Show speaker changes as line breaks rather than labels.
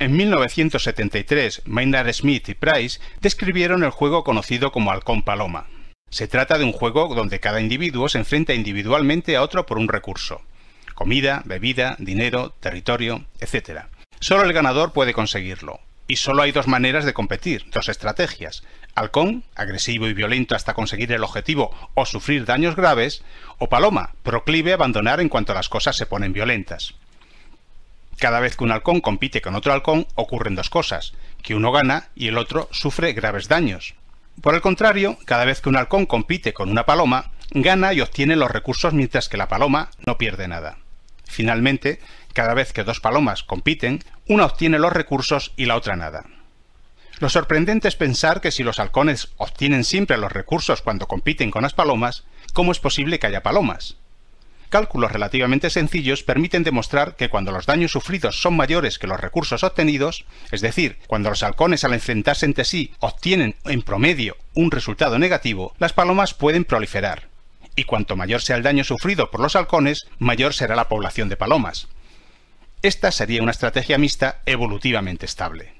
En 1973, Maynard Smith y Price describieron el juego conocido como Halcón Paloma. Se trata de un juego donde cada individuo se enfrenta individualmente a otro por un recurso. Comida, bebida, dinero, territorio, etc. Solo el ganador puede conseguirlo. Y solo hay dos maneras de competir, dos estrategias. Halcón, agresivo y violento hasta conseguir el objetivo o sufrir daños graves, o Paloma, proclive a abandonar en cuanto las cosas se ponen violentas. Cada vez que un halcón compite con otro halcón ocurren dos cosas, que uno gana y el otro sufre graves daños. Por el contrario, cada vez que un halcón compite con una paloma, gana y obtiene los recursos mientras que la paloma no pierde nada. Finalmente, cada vez que dos palomas compiten, una obtiene los recursos y la otra nada. Lo sorprendente es pensar que si los halcones obtienen siempre los recursos cuando compiten con las palomas, ¿cómo es posible que haya palomas? Cálculos relativamente sencillos permiten demostrar que cuando los daños sufridos son mayores que los recursos obtenidos, es decir, cuando los halcones al enfrentarse entre sí obtienen en promedio un resultado negativo, las palomas pueden proliferar. Y cuanto mayor sea el daño sufrido por los halcones, mayor será la población de palomas. Esta sería una estrategia mixta evolutivamente estable.